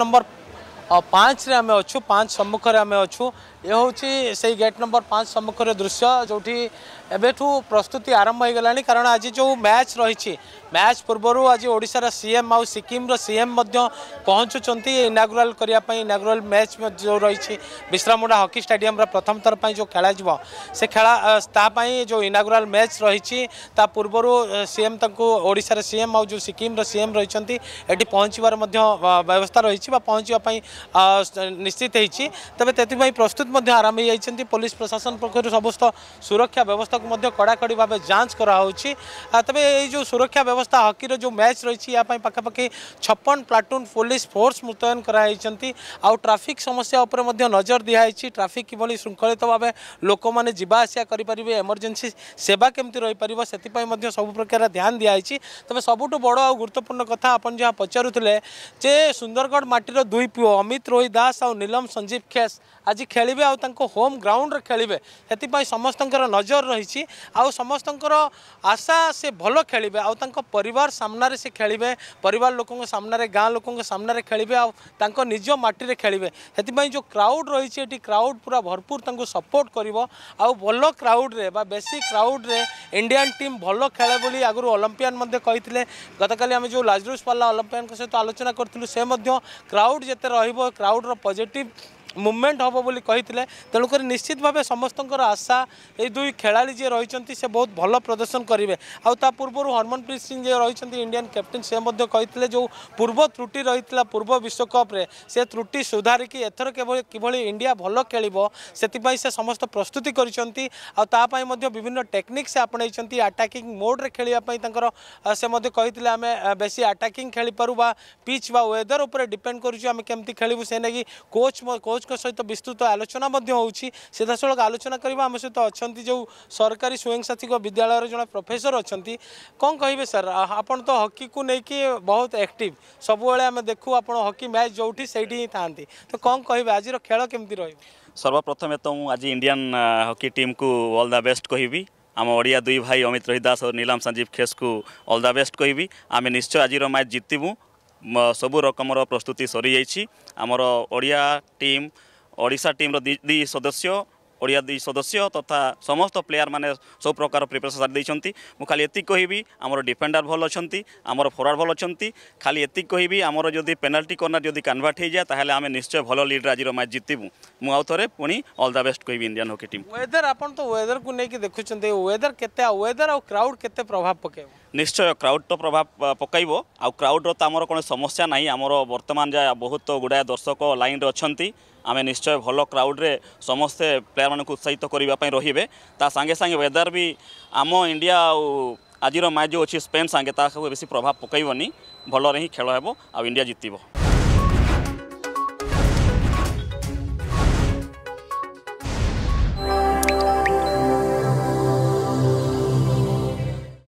number ପାଞ୍ଚରେ ଆମେ ଅଛୁ ପାଞ୍ଚ ସମ୍ମୁଖରେ ଆମେ ଅଛୁ ये हूँ से गेट नंबर पाँच सम्मुखर दृश्य जो भी एवं प्रस्तुति आरंभ हो गला कारण आज जो मैच रही मैच पूर्व आज ओडार सीएम आउ सिक्किम्र सीएम पहुँचुं इनाग्रुआल करने इनाग्रुआल मैच जो रही विश्रामुंडा हकी स्टाडियम प्रथम थर पर जो खेल से खेला जो इनाग्रुआल मैच रही पूर्व सीएम ओडार सीएम आउ जो सिक्किम्र सीएम रही पहुँचवार पहुँचापी निश्चित होती तेज प्रस्तुत আরম্ভ হয়ে পুলিশ প্রশাসন পক্ষ সমস্ত সুরক্ষা ব্যবস্থা কড়াকড়ি ভাবে যাঞ্চ করা হচ্ছে তবে এই যে সুরক্ষা ব্যবস্থা হকির যে ম্যাচ রয়েছে ইয়া পাখাপাখি ছপন প্লাটুন পুলিশ ফোর্স মুতয়ন করা হয়েছেন আউ ট্রাফিক সমস্যা উপরে নজর দিয়া হয়েছে ট্রাফিক কিভাবে শৃঙ্খলিত ভাবে লোক মানে যা আসা করে এমরজেন্সি সেবা কমিটি রইপার সেপাই সবু প্রকার ধ্যান দিয়া হয়েছে তবে সবুঠু বড় আর গুরুত্বপূর্ণ কথা আপনার যা পচারুলে যে সুন্দরগড় মাটির দুই পুয় অমিত রোহি দাস আ নীলম সঞ্জীব খেস আজ খেলবে ଖେଳିବେ ଆଉ ତାଙ୍କ ହୋମ୍ ଗ୍ରାଉଣ୍ଡରେ ଖେଳିବେ ସେଥିପାଇଁ ସମସ୍ତଙ୍କର ନଜର ରହିଛି ଆଉ ସମସ୍ତଙ୍କର ଆଶା ସେ ଭଲ ଖେଳିବେ ଆଉ ତାଙ୍କ ପରିବାର ସାମ୍ନାରେ ସେ ଖେଳିବେ ପରିବାର ଲୋକଙ୍କ ସାମ୍ନାରେ ଗାଁ ଲୋକଙ୍କ ସାମ୍ନାରେ ଖେଳିବେ ଆଉ ତାଙ୍କ ନିଜ ମାଟିରେ ଖେଳିବେ ସେଥିପାଇଁ ଯେଉଁ କ୍ରାଉଡ୍ ରହିଛି ଏଠି କ୍ରାଉଡ୍ ପୁରା ଭରପୁର ତାଙ୍କୁ ସପୋର୍ଟ କରିବ ଆଉ ଭଲ କ୍ରାଉଡ୍ରେ ବା ବେଶୀ କ୍ରାଉଡ୍ରେ ଇଣ୍ଡିଆନ୍ ଟିମ୍ ଭଲ ଖେଳେ ବୋଲି ଆଗରୁ ଅଲମ୍ପିଆନ୍ ମଧ୍ୟ କହିଥିଲେ ଗତକାଲି ଆମେ ଯେଉଁ ଲାଜରୁସ୍ ପାଲା ଅଲମ୍ପିଆନ୍ଙ୍କ ସହିତ ଆଲୋଚନା କରିଥିଲୁ ସେ ମଧ୍ୟ କ୍ରାଉଡ୍ ଯେତେ ରହିବ କ୍ରାଉଡ୍ର ପଜିଟିଭ୍ मुभमेंट हम बोली कही तेणुक निश्चित भाव समस्त आशा ये दुई खेला जी रही से बहुत भल प्रदर्शन करेंगे आ पूर्व हरमनप्रीत सिंह जी रही इंडियान कैप्टेन से मैं जो पूर्व त्रुटि रही पूर्व विश्वकप्रे से त्रुटि सुधारिक एथर किभली इंडिया भल खेल से समस्त प्रस्तुति करेक्निक्स आपण आटाकिंग मोड्रे खेल से आम बेस आटाकिंग खेली पारू पिच वेदर उपर डिपेड करें कमी खेलू से नहीं कोच कोच मनोजों सहित विस्तृत आलोचना सीधा सड़क आलोचना करवा आम सहित अच्छा जो सरकारी स्वयंसाथी विद्यालय जो प्रोफेसर अच्छा कौन कहे सर आप तो हकी को लेकिन बहुत एक्ट सब देखू आप हकी मैच जो भी सही था तो कौन कह आज खेल केमती रही सर्वप्रथम तो आज इंडियान हकी टीम को अल द बेस्ट कह आम ओडिया दुई भाई अमित रोहित दास और नीलाम संजीव खेस को अल द बेस्ट कह आम निश्चय आज मैच जितबू ସବୁ ରକମର ପ୍ରସ୍ତୁତି ସରିଯାଇଛି ଆମର ଓଡ଼ିଆ ଟିମ୍ ଓଡ଼ିଶା ଟିମ୍ର ଦୁଇ ସଦସ୍ୟ ଓଡ଼ିଆ ଦୁଇ ସଦସ୍ୟ ତଥା ସମସ୍ତ ପ୍ଲେୟାରମାନେ ସବୁ ପ୍ରକାର ପ୍ରିପେରେସନ୍ ସାରି ଦେଇଛନ୍ତି ମୁଁ ଖାଲି ଏତିକି କହିବି ଆମର ଡିଫେଣ୍ଡର ଭଲ ଅଛନ୍ତି ଆମର ଫରୱାର୍ଡ଼ ଭଲ ଅଛନ୍ତି ଖାଲି ଏତିକି କହିବି ଆମର ଯଦି ପେନାଲ୍ଟି କର୍ଣ୍ଣର ଯଦି କନଭର୍ଟ ହେଇଯାଏ ତାହେଲେ ଆମେ ନିଶ୍ଚୟ ଭଲ ଲିଡ଼୍ରେ ଆଜିର ମ୍ୟାଚ୍ ଜିତିବୁ ମୁଁ ଆଉ ଥରେ ପୁଣି ଅଲ୍ ଦ ବେଷ୍ଟ କହିବି ଇଣ୍ଡିଆନ୍ ହକି ଟିମ୍ ୱେଦର ଆପଣ ତ ୱେଦରକୁ ନେଇକି ଦେଖୁଛନ୍ତି ୱେଦର କେତେ ୱେଦର ଆଉ କ୍ରାଉଡ଼ କେତେ ପ୍ରଭାବ ପକାଇବ ନିଶ୍ଚୟ କ୍ରାଉଡ଼ ତ ପ୍ରଭାବ ପକାଇବ ଆଉ କ୍ରାଉଡ଼ର ତ ଆମର କୌଣସି ସମସ୍ୟା ନାହିଁ ଆମର ବର୍ତ୍ତମାନ ଯା ବହୁତ ଗୁଡ଼ାଏ ଦର୍ଶକ ଲାଇନ୍ରେ ଅଛନ୍ତି ଆମେ ନିଶ୍ଚୟ ଭଲ କ୍ରାଉଡ଼ରେ ସମସ୍ତେ ପ୍ଲେୟାରମାନଙ୍କୁ ଉତ୍ସାହିତ କରିବା ପାଇଁ ରହିବେ ତା ସାଙ୍ଗେ ସାଙ୍ଗେ ୱେଦର ବି ଆମ ଇଣ୍ଡିଆ ଆଉ ଆଜିର ମ୍ୟାଚ୍ ଯେଉଁ ଅଛି ସ୍ପେନ୍ ସାଙ୍ଗେ ତାହାକୁ ବେଶୀ ପ୍ରଭାବ ପକାଇବନି ଭଲରେ ହିଁ ଖେଳ ହେବ ଆଉ ଇଣ୍ଡିଆ ଜିତିବ